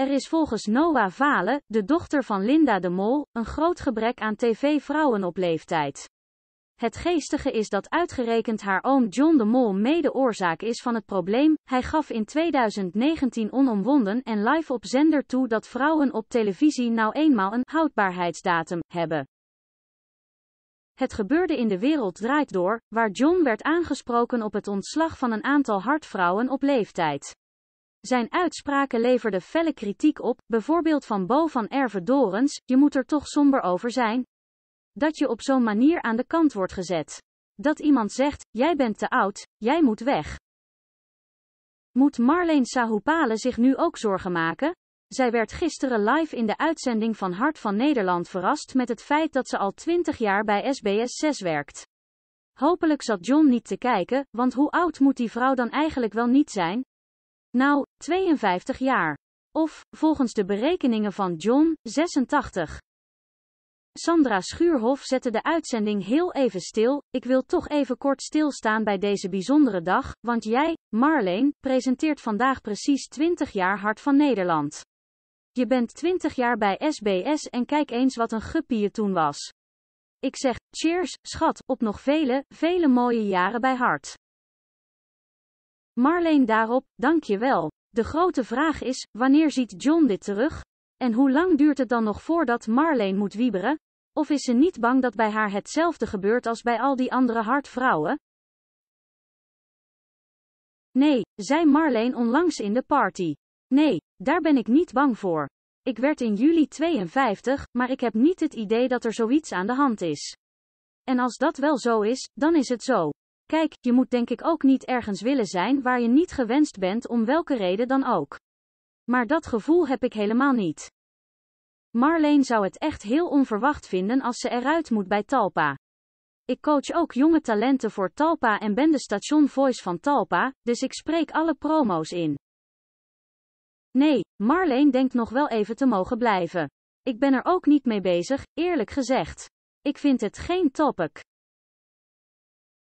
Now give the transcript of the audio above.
Er is volgens Noah Vale, de dochter van Linda de Mol, een groot gebrek aan tv-vrouwen op leeftijd. Het geestige is dat uitgerekend haar oom John de Mol mede oorzaak is van het probleem. Hij gaf in 2019 onomwonden en live op zender toe dat vrouwen op televisie nou eenmaal een houdbaarheidsdatum hebben. Het gebeurde in de wereld draait door, waar John werd aangesproken op het ontslag van een aantal hartvrouwen op leeftijd. Zijn uitspraken leverden felle kritiek op, bijvoorbeeld van Bo van Erve Dorens, je moet er toch somber over zijn. Dat je op zo'n manier aan de kant wordt gezet. Dat iemand zegt, jij bent te oud, jij moet weg. Moet Marleen Sahupale zich nu ook zorgen maken? Zij werd gisteren live in de uitzending van Hart van Nederland verrast met het feit dat ze al 20 jaar bij SBS 6 werkt. Hopelijk zat John niet te kijken, want hoe oud moet die vrouw dan eigenlijk wel niet zijn? Nou, 52 jaar. Of, volgens de berekeningen van John, 86. Sandra Schuurhof zette de uitzending heel even stil. Ik wil toch even kort stilstaan bij deze bijzondere dag, want jij, Marleen, presenteert vandaag precies 20 jaar Hart van Nederland. Je bent 20 jaar bij SBS en kijk eens wat een guppie je toen was. Ik zeg, cheers, schat, op nog vele, vele mooie jaren bij Hart. Marleen daarop, dank je wel. De grote vraag is, wanneer ziet John dit terug? En hoe lang duurt het dan nog voordat Marleen moet wieberen? Of is ze niet bang dat bij haar hetzelfde gebeurt als bij al die andere hartvrouwen? Nee, zei Marleen onlangs in de party. Nee, daar ben ik niet bang voor. Ik werd in juli 52, maar ik heb niet het idee dat er zoiets aan de hand is. En als dat wel zo is, dan is het zo. Kijk, je moet denk ik ook niet ergens willen zijn waar je niet gewenst bent om welke reden dan ook. Maar dat gevoel heb ik helemaal niet. Marleen zou het echt heel onverwacht vinden als ze eruit moet bij Talpa. Ik coach ook jonge talenten voor Talpa en ben de station voice van Talpa, dus ik spreek alle promo's in. Nee, Marleen denkt nog wel even te mogen blijven. Ik ben er ook niet mee bezig, eerlijk gezegd. Ik vind het geen topic.